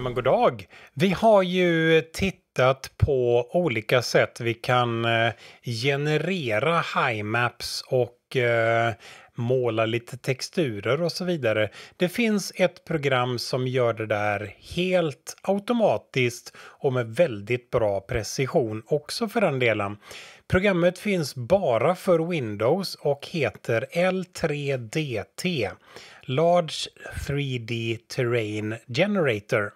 Nej men god dag. Vi har ju tittat på olika sätt vi kan eh, generera highmaps och eh, måla lite texturer och så vidare. Det finns ett program som gör det där helt automatiskt och med väldigt bra precision också för den delen. Programmet finns bara för Windows och heter L3DT, Large 3D Terrain Generator.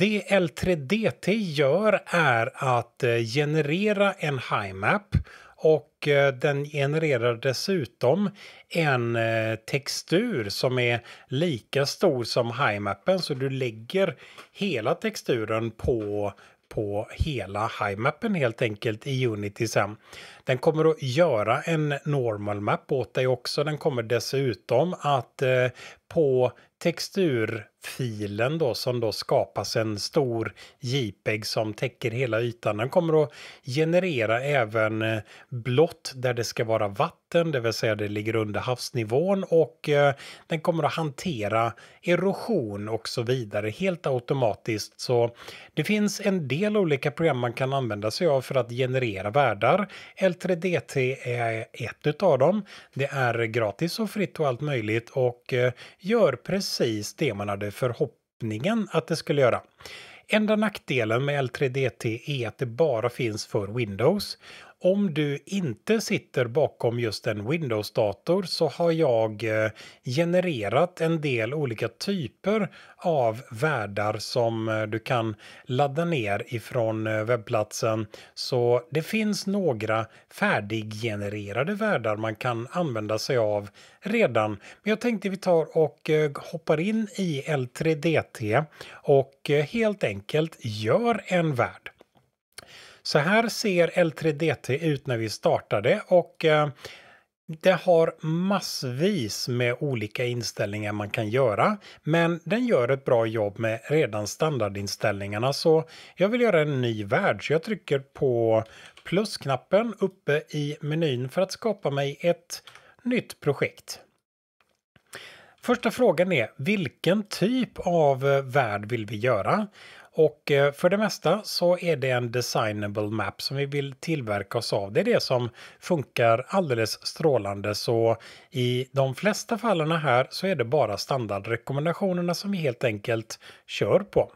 Det L3DT gör är att eh, generera en himap och eh, den genererar dessutom en eh, textur som är lika stor som high så du lägger hela texturen på på hela highmappen helt enkelt i Unity sen. Den kommer att göra en normal map åt dig också. Den kommer dessutom att eh, på texturfilen då som då skapas en stor JPEG som täcker hela ytan. Den kommer att generera även eh, blått där det ska vara vatten, det vill säga det ligger under havsnivån och eh, den kommer att hantera erosion och så vidare helt automatiskt. Så det finns en del olika program man kan använda sig av för att generera världar. L3DT är ett utav dem. Det är gratis och fritt och allt möjligt och eh, gör precis precis det man hade förhoppningen att det skulle göra. Enda nackdelen med L3DT är att det bara finns för Windows. Om du inte sitter bakom just en Windows-dator så har jag eh, genererat en del olika typer av världar som eh, du kan ladda ner ifrån eh, webbplatsen. Så det finns några färdiggenererade världar man kan använda sig av redan. Men jag tänkte vi tar och hoppar in i L3DT och helt enkelt gör en värld. Så här ser L3DT ut när vi startade och eh, det har massvis med olika inställningar man kan göra, men den gör ett bra jobb med redan standardinställningarna. Så jag vill göra en ny värld, så jag trycker på plusknappen uppe i menyn för att skapa mig ett nytt projekt. Första frågan är vilken typ av eh, värld vill vi göra? Och eh, för det mesta så är det en designable map som vi vill tillverka oss av. Det är det som funkar alldeles strålande. Så i de flesta fallen här så är det bara standardrekommendationerna som vi helt enkelt kör på.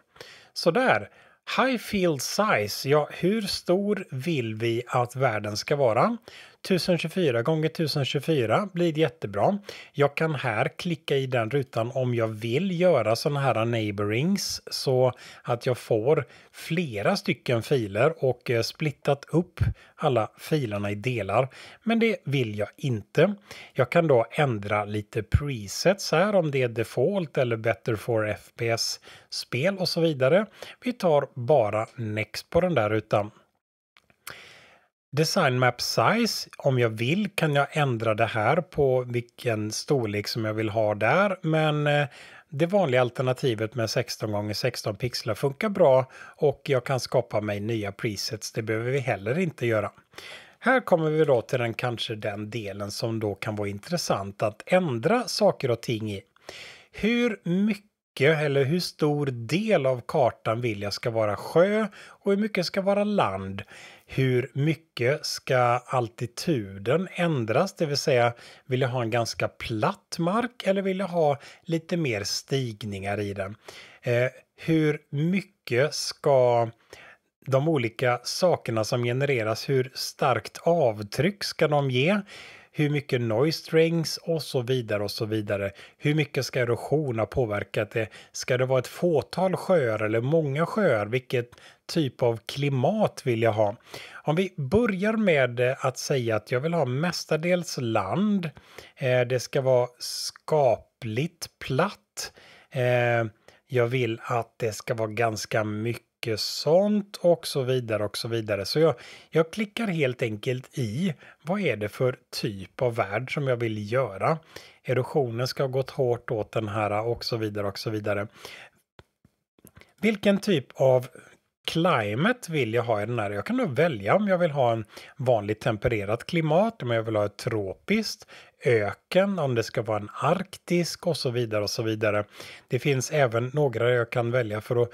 Så där. High field size, ja hur stor vill vi att världen ska vara? 1024 gånger 1024 blir jättebra. Jag kan här klicka i den rutan om jag vill göra sådana här neighborings så att jag får flera stycken filer och eh, splittat upp alla filerna i delar. Men det vill jag inte. Jag kan då ändra lite presets här om det är default eller better for FPS spel och så vidare. Vi tar bara next på den där rutan. Design Map Size, om jag vill kan jag ändra det här på vilken storlek som jag vill ha där. Men eh, det vanliga alternativet med 16 x 16 pixlar funkar bra och jag kan skapa mig nya presets. Det behöver vi heller inte göra. Här kommer vi då till den kanske den delen som då kan vara intressant att ändra saker och ting i. Hur mycket eller hur stor del av kartan vill jag ska vara sjö och hur mycket ska vara land? hur mycket ska altituden ändras? Det vill säga, vill jag ha en ganska platt mark eller vill jag ha lite mer stigningar i den? Eh, hur mycket ska de olika sakerna som genereras, hur starkt avtryck ska de ge? hur mycket noise strings och så vidare och så vidare. Hur mycket ska erosion ha påverkat det? Ska det vara ett fåtal sjöar eller många sjöar? Vilket typ av klimat vill jag ha? Om vi börjar med eh, att säga att jag vill ha mestadels land. Eh, det ska vara skapligt platt. Eh, jag vill att det ska vara ganska mycket mycket sånt och så vidare och så vidare. Så jag, jag klickar helt enkelt i vad är det för typ av värld som jag vill göra. Erosionen ska ha gått hårt åt den här och så vidare och så vidare. Vilken typ av climate vill jag ha i den här. Jag kan då välja om jag vill ha en vanligt tempererat klimat, om jag vill ha ett tropiskt, öken, om det ska vara en arktisk och så vidare och så vidare. Det finns även några jag kan välja för att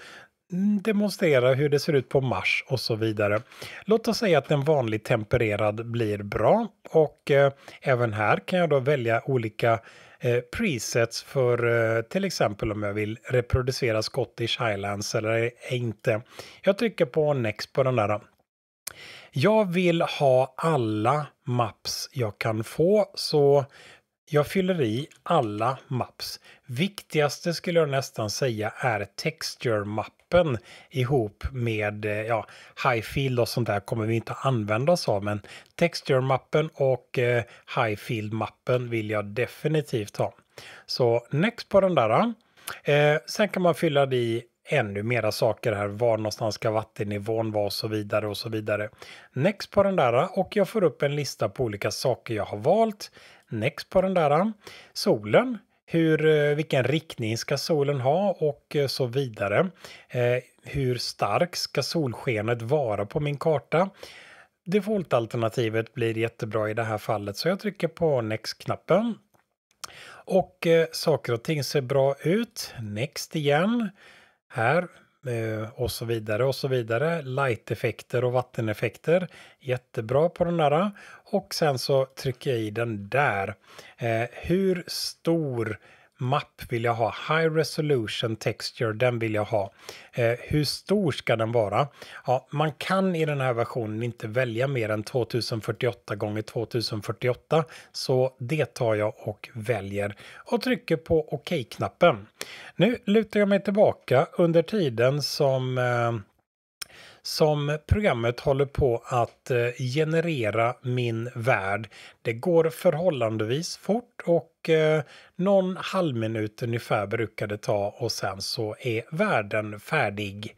Mm, demonstrera hur det ser ut på Mars och så vidare. Låt oss säga att en vanlig tempererad blir bra och eh, även här kan jag då välja olika eh, presets för eh, till exempel om jag vill reproducera Scottish Highlands eller inte. Jag trycker på Next på den där. Jag vill ha alla maps jag kan få så jag fyller i alla maps. Viktigaste skulle jag nästan säga är texture-mappen ihop med eh, ja, field och sånt där kommer vi inte använda oss av. Men texture-mappen och eh, field mappen vill jag definitivt ha. Så next på den där. Eh, sen kan man fylla i ännu mera saker här. Var någonstans ska vattennivån vara och så vidare och så vidare. Next på den där och jag får upp en lista på olika saker jag har valt next på den där. Eh, solen, hur, eh, vilken riktning ska solen ha och eh, så vidare. Hur stark ska solskenet vara på min karta? Default-alternativet blir jättebra i det här fallet så jag trycker på Next-knappen. Och eh, saker och ting ser bra ut. Next igen. Här Eh, och så vidare och så vidare. Light-effekter och vatteneffekter. Jättebra på den där. Och sen så trycker jag i den där. Eh, hur stor mapp vill jag ha? High resolution texture, den vill jag ha. Eh, hur stor ska den vara? Ja, man kan i den här versionen inte välja mer än 2048 gånger 2048, så det tar jag och väljer och trycker på OK-knappen. OK nu lutar jag mig tillbaka under tiden som eh, som programmet håller på att eh, generera min värld. Det går förhållandevis fort och eh, någon halvminut ungefär brukar det ta och sen så är världen färdig.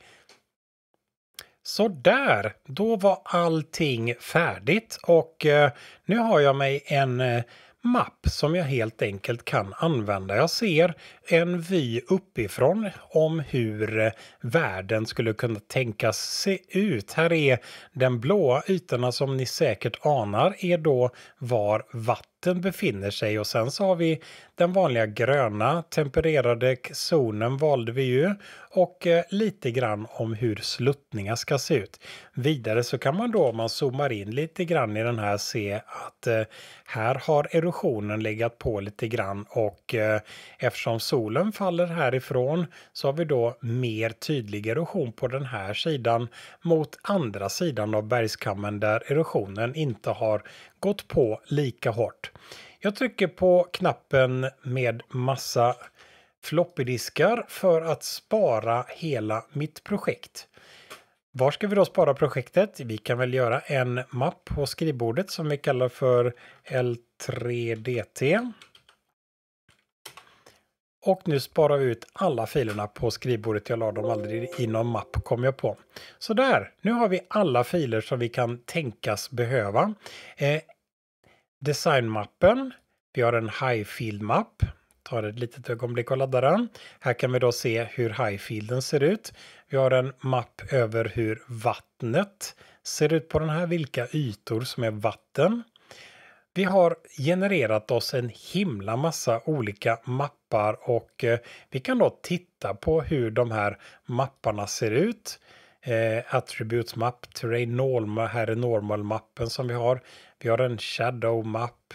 Så där, då var allting färdigt och eh, nu har jag mig en mapp som jag helt enkelt kan använda. Jag ser en vy uppifrån om hur eh, världen skulle kunna tänkas se ut. Här är den blåa ytorna som ni säkert anar är då var vatten mitten befinner sig och sen så har vi den vanliga gröna tempererade zonen valde vi ju och eh, lite grann om hur sluttningar ska se ut. Vidare så kan man då om man zoomar in lite grann i den här se att eh, här har erosionen legat på lite grann och eh, eftersom solen faller härifrån så har vi då mer tydlig erosion på den här sidan mot andra sidan av bergskammen där erosionen inte har gått på lika hårt. Jag trycker på knappen med massa floppydiskar för att spara hela mitt projekt. Var ska vi då spara projektet? Vi kan väl göra en mapp på skrivbordet som vi kallar för L3DT. Och nu sparar vi ut alla filerna på skrivbordet. Jag la dem aldrig i någon mapp kom jag på. Så där, nu har vi alla filer som vi kan tänkas behöva. Eh, designmappen. Vi har en highfield-mapp. Tar ett litet ögonblick och laddar den. Här kan vi då se hur highfielden ser ut. Vi har en mapp över hur vattnet ser ut på den här, vilka ytor som är vatten. Vi har genererat oss en himla massa olika mappar och eh, vi kan då titta på hur de här mapparna ser ut. Eh, attributes mapp, Terrain Normal, här är Normal-mappen som vi har. Vi har en shadow map.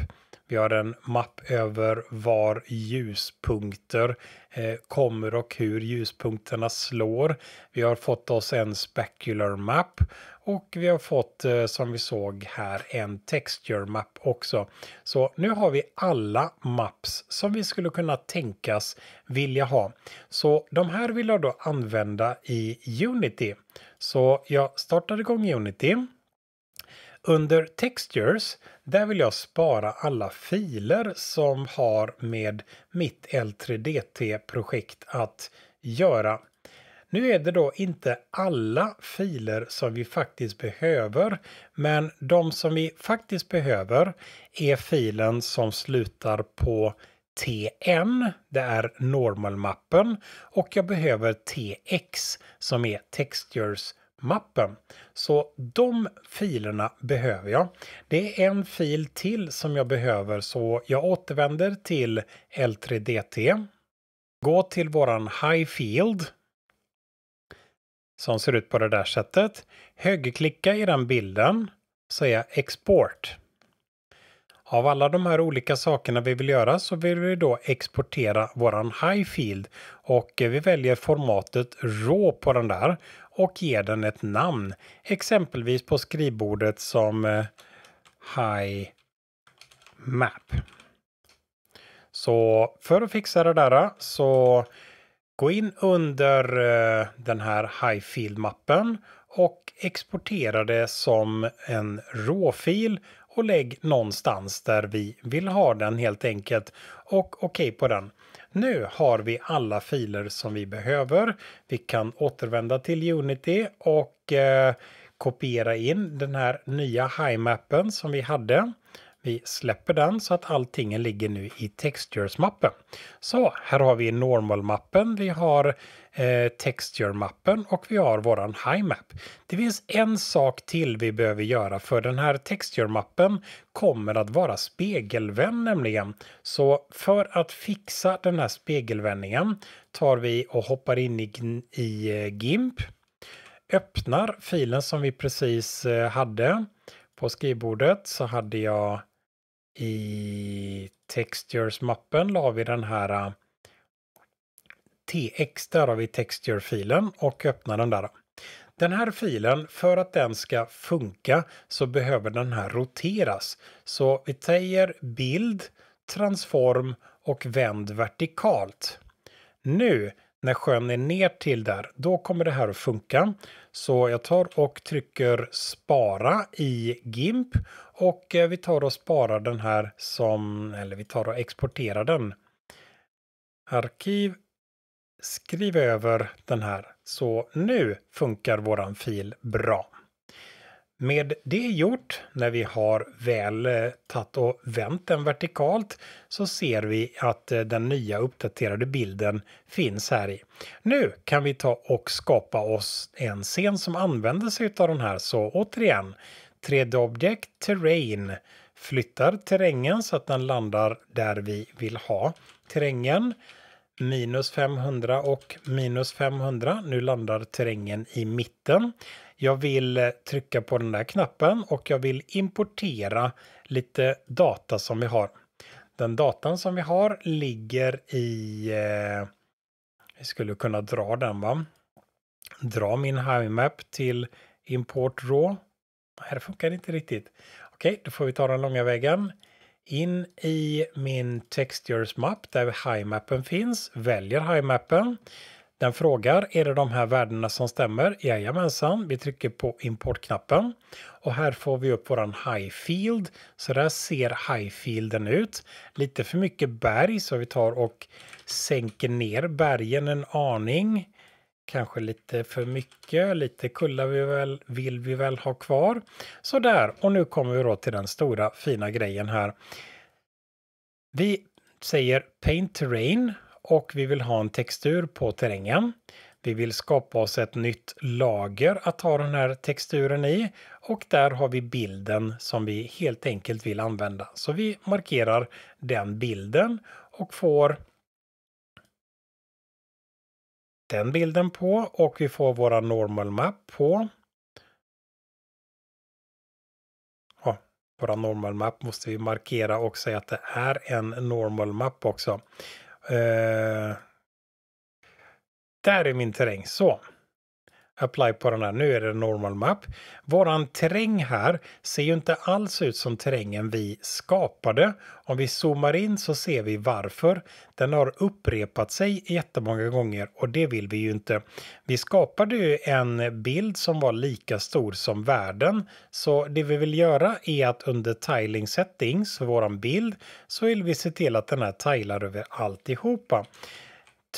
Vi har en mapp över var ljuspunkter eh, kommer och hur ljuspunkterna slår. Vi har fått oss en specular map och vi har fått eh, som vi såg här en texture map också. Så nu har vi alla maps som vi skulle kunna tänkas vilja ha. Så de här vill jag då använda i Unity. Så jag startar igång Unity. Under Textures, där vill jag spara alla filer som har med mitt L3DT-projekt att göra. Nu är det då inte alla filer som vi faktiskt behöver, men de som vi faktiskt behöver är filen som slutar på TN, det är normalmappen, och jag behöver TX som är Textures mappen. Så de filerna behöver jag. Det är en fil till som jag behöver så jag återvänder till L3DT. Gå till våran High Field som ser ut på det där sättet. Högerklicka i den bilden, säga export. Av alla de här olika sakerna vi vill göra så vill vi då exportera våran high field och vi väljer formatet RAW på den där och ger den ett namn. Exempelvis på skrivbordet som eh, High Map. Så för att fixa det där så gå in under eh, den här High Field-mappen och exportera det som en råfil och lägg någonstans där vi vill ha den helt enkelt och okej okay på den. Nu har vi alla filer som vi behöver. Vi kan återvända till Unity och eh, kopiera in den här nya HiMappen som vi hade. Vi släpper den så att allting ligger nu i Textures-mappen. Så här har vi Normal-mappen, vi har eh, Texture-mappen och vi har våran High-map. Det finns en sak till vi behöver göra för den här Texture-mappen kommer att vara spegelvänd nämligen. Så för att fixa den här spegelvändningen tar vi och hoppar in i, i eh, GIMP öppnar filen som vi precis eh, hade på skrivbordet så hade jag i textures-mappen la vi den här äh, TX, där har vi texture-filen och öppnar den där. Den här filen, för att den ska funka så behöver den här roteras. Så vi säger bild, transform och vänd vertikalt. Nu när sjön är ner till där, då kommer det här att funka. Så jag tar och trycker spara i GIMP och eh, vi tar och sparar den här som, eller vi tar och exporterar den. Arkiv, skriv över den här. Så nu funkar våran fil bra. Med det gjort, när vi har väl eh, tagit och vänt den vertikalt, så ser vi att eh, den nya uppdaterade bilden finns här i. Nu kan vi ta och skapa oss en scen som använder sig av den här. Så återigen, 3D-objekt, terrain, flyttar terrängen så att den landar där vi vill ha terrängen minus 500 och minus 500. Nu landar terrängen i mitten. Jag vill eh, trycka på den där knappen och jag vill importera lite data som vi har. Den datan som vi har ligger i... Eh, vi skulle kunna dra den va? Dra min HiMap till import raw. Nej, det funkar inte riktigt. Okej, då får vi ta den långa vägen. In i min textures mapp där HiMappen finns, väljer HiMappen. Den frågar, är det de här värdena som stämmer? Jajamensan, vi trycker på importknappen och här får vi upp våran highfield. Så där ser highfielden ut. Lite för mycket berg så vi tar och sänker ner bergen en aning. Kanske lite för mycket, lite kullar vi väl, vill vi väl ha kvar. Så där, och nu kommer vi då till den stora fina grejen här. Vi säger Paint Terrain och vi vill ha en textur på terrängen. Vi vill skapa oss ett nytt lager att ha den här texturen i och där har vi bilden som vi helt enkelt vill använda. Så vi markerar den bilden och får den bilden på och vi får våra normal map på. våra normal map måste vi markera och säga att det är en normal map också. Eh, där är min terräng. Så apply på den här. Nu är det normal map. Våran terräng här ser ju inte alls ut som terrängen vi skapade. Om vi zoomar in så ser vi varför. Den har upprepat sig jättemånga gånger och det vill vi ju inte. Vi skapade ju en bild som var lika stor som världen. Så det vi vill göra är att under tiling settings, våran bild, så vill vi se till att den här tilar över alltihopa.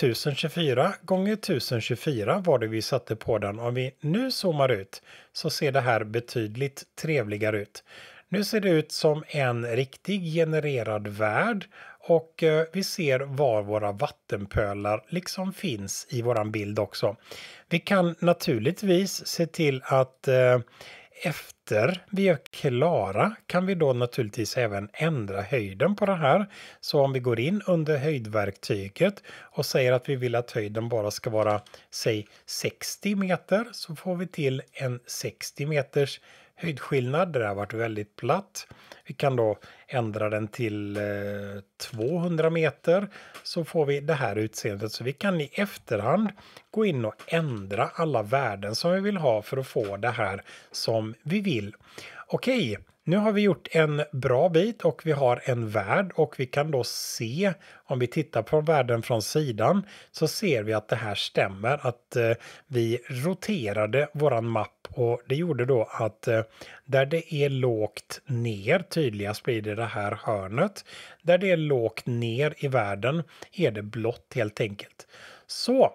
1024 gånger 1024 var det vi satte på den. Om vi nu zoomar ut så ser det här betydligt trevligare ut. Nu ser det ut som en riktig genererad värld och eh, vi ser var våra vattenpölar liksom finns i våran bild också. Vi kan naturligtvis se till att eh, efter vi är klara kan vi då naturligtvis även ändra höjden på det här. Så om vi går in under höjdverktyget och säger att vi vill att höjden bara ska vara säg 60 meter så får vi till en 60 meters höjdskillnad. Det har varit väldigt platt. Vi kan då ändra den till 200 eh, meter så får vi det här utseendet. Så vi kan i efterhand gå in och ändra alla värden som vi vill ha för att få det här som vi vill. Okej, nu har vi gjort en bra bit och vi har en värld och vi kan då se om vi tittar på världen från sidan så ser vi att det här stämmer att eh, vi roterade våran mapp och det gjorde då att eh, där det är lågt ner, tydligast blir det det här hörnet, där det är lågt ner i världen är det blått helt enkelt. Så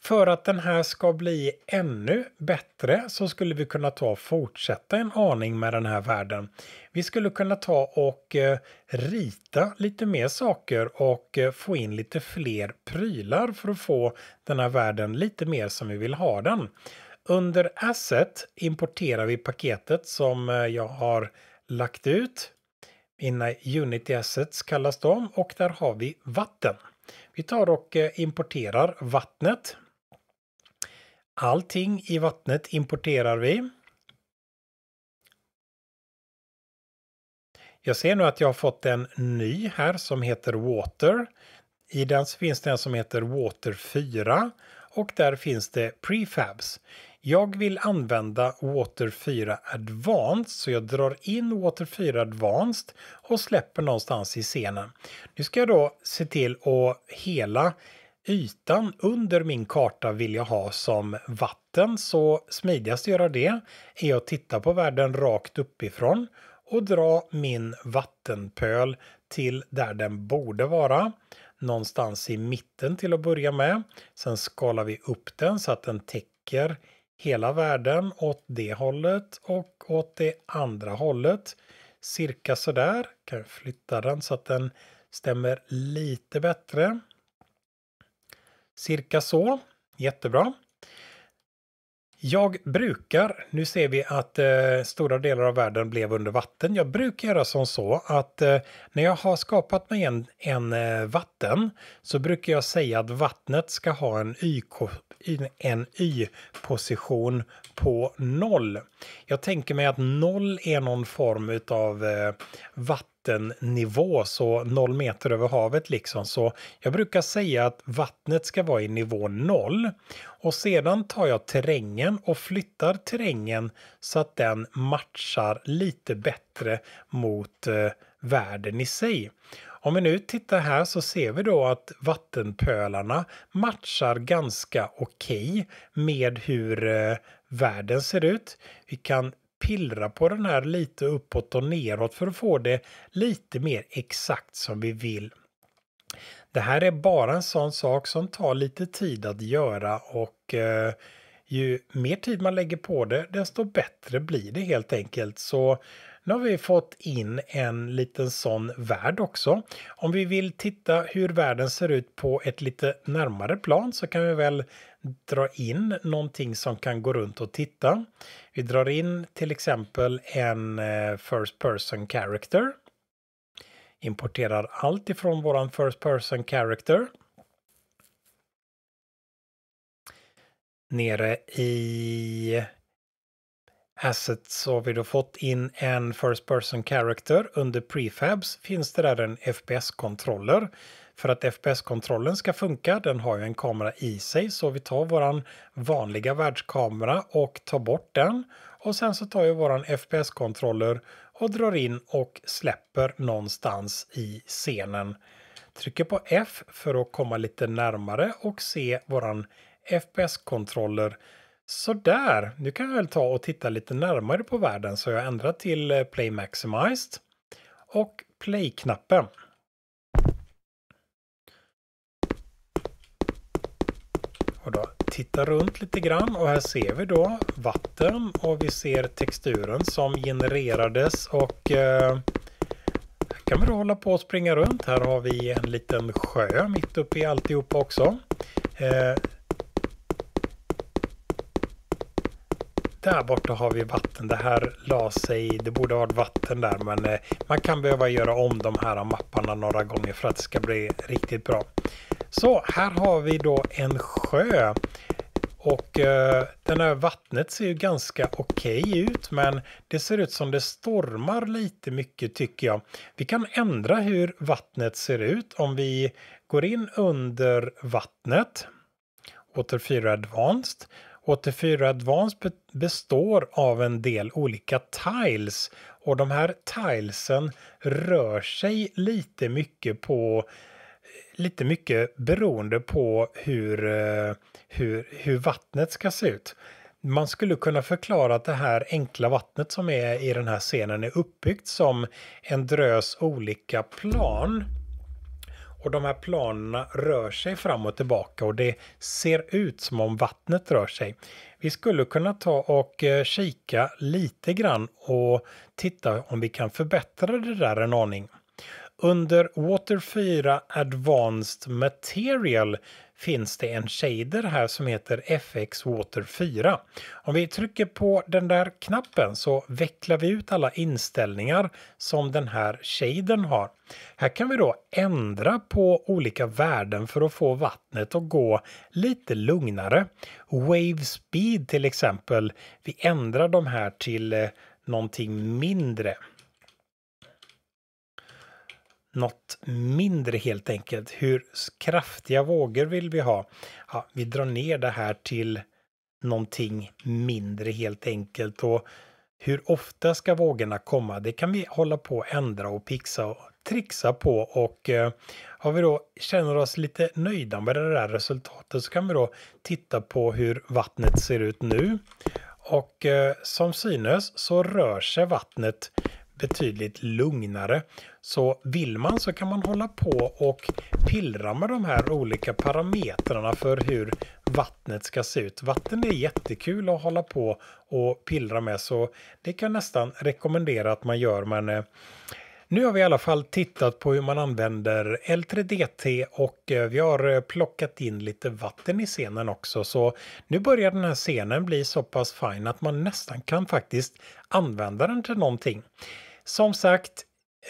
för att den här ska bli ännu bättre så skulle vi kunna ta och fortsätta en aning med den här världen. Vi skulle kunna ta och eh, rita lite mer saker och eh, få in lite fler prylar för att få den här världen lite mer som vi vill ha den. Under asset importerar vi paketet som eh, jag har lagt ut. Mina Unity Assets kallas de och där har vi vatten. Vi tar och eh, importerar vattnet. Allting i vattnet importerar vi. Jag ser nu att jag har fått en ny här som heter Water. I den finns det en som heter Water 4 och där finns det prefabs. Jag vill använda Water 4 Advanced så jag drar in Water 4 Advanced och släpper någonstans i scenen. Nu ska jag då se till att hela ytan under min karta vill jag ha som vatten så smidigast att göra det är att titta på världen rakt uppifrån och dra min vattenpöl till där den borde vara. Någonstans i mitten till att börja med. Sen skalar vi upp den så att den täcker hela världen åt det hållet och åt det andra hållet. Cirka sådär. Kan flytta den så att den stämmer lite bättre. Cirka så. Jättebra. Jag brukar, nu ser vi att eh, stora delar av världen blev under vatten. Jag brukar göra som så att eh, när jag har skapat mig en, en eh, vatten så brukar jag säga att vattnet ska ha en y-position y på noll. Jag tänker mig att noll är någon form av eh, vatten vattennivå, så noll meter över havet liksom. Så jag brukar säga att vattnet ska vara i nivå noll. Och sedan tar jag terrängen och flyttar terrängen så att den matchar lite bättre mot eh, världen i sig. Om vi nu tittar här så ser vi då att vattenpölarna matchar ganska okej okay med hur eh, världen ser ut. Vi kan pillra på den här lite uppåt och neråt för att få det lite mer exakt som vi vill. Det här är bara en sån sak som tar lite tid att göra och eh, ju mer tid man lägger på det desto bättre blir det helt enkelt. Så nu har vi fått in en liten sån värld också. Om vi vill titta hur världen ser ut på ett lite närmare plan så kan vi väl dra in någonting som kan gå runt och titta. Vi drar in till exempel en eh, first person character. Importerar allt ifrån våran first person character. Nere i assets så har vi då fått in en first person character. Under prefabs finns det där en FPS-kontroller för att FPS-kontrollen ska funka. Den har ju en kamera i sig så vi tar våran vanliga världskamera och tar bort den. Och sen så tar jag våran FPS-kontroller och drar in och släpper någonstans i scenen. Trycker på F för att komma lite närmare och se våran FPS-kontroller. Sådär, nu kan jag väl ta och titta lite närmare på världen så jag ändrar till eh, Play Maximized och Play-knappen. Och då tittar runt lite grann och här ser vi då vatten och vi ser texturen som genererades och eh, här kan vi då hålla på och springa runt. Här har vi en liten sjö mitt uppe i alltihopa också. Eh, där borta har vi vatten. Det här la sig, det borde ha varit vatten där men eh, man kan behöva göra om de här mapparna några gånger för att det ska bli riktigt bra. Så här har vi då en sjö. Och eh, den här vattnet ser ju ganska okej okay ut men det ser ut som det stormar lite mycket tycker jag. Vi kan ändra hur vattnet ser ut om vi går in under vattnet. Åter 4 Advanced. Åter 4 Advanced består av en del olika tiles och de här tilesen rör sig lite mycket på lite mycket beroende på hur, eh, hur, hur vattnet ska se ut. Man skulle kunna förklara att det här enkla vattnet som är i den här scenen är uppbyggt som en drös olika plan. Och de här planerna rör sig fram och tillbaka och det ser ut som om vattnet rör sig. Vi skulle kunna ta och eh, kika lite grann och titta om vi kan förbättra det där en aning. Under Water 4 Advanced Material finns det en shader här som heter FX Water 4. Om vi trycker på den där knappen så vecklar vi ut alla inställningar som den här shadern har. Här kan vi då ändra på olika värden för att få vattnet att gå lite lugnare. Wave speed till exempel, vi ändrar de här till eh, någonting mindre något mindre helt enkelt. Hur kraftiga vågor vill vi ha? Ja, vi drar ner det här till någonting mindre helt enkelt. Och hur ofta ska vågorna komma? Det kan vi hålla på och ändra och pixa och trixa på och eh, har vi då känner oss lite nöjda med det där resultatet så kan vi då titta på hur vattnet ser ut nu. Och eh, som synes så rör sig vattnet betydligt lugnare. Så vill man så kan man hålla på och pillra med de här olika parametrarna för hur vattnet ska se ut. Vatten är jättekul att hålla på och pillra med så det kan jag nästan rekommendera att man gör men eh, nu har vi i alla fall tittat på hur man använder L3DT och eh, vi har eh, plockat in lite vatten i scenen också så nu börjar den här scenen bli så pass fin att man nästan kan faktiskt använda den till någonting. Som sagt,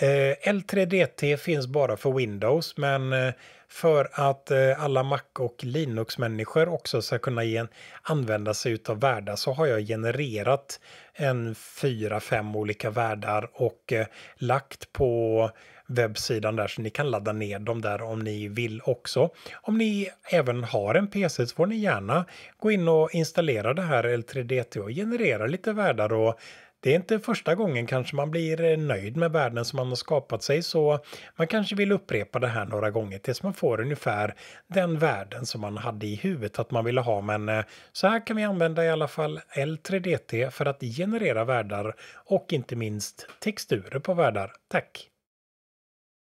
eh, L3DT finns bara för Windows, men eh, för att eh, alla Mac och Linux-människor också ska kunna gen- använda sig av världar så har jag genererat en fyra, fem olika världar och lagt på webbsidan där så ni kan ladda ner dem där om ni vill också. Om ni även har en PC så får ni gärna gå in och installera det här L3DT och generera lite världar och det är inte första gången kanske man blir eh, nöjd med världen som man har skapat sig så man kanske vill upprepa det här några gånger tills man får ungefär den världen som man hade i huvudet att man ville ha men eh, så här kan vi använda i alla fall L3DT för att generera världar och inte minst texturer på världar. Tack!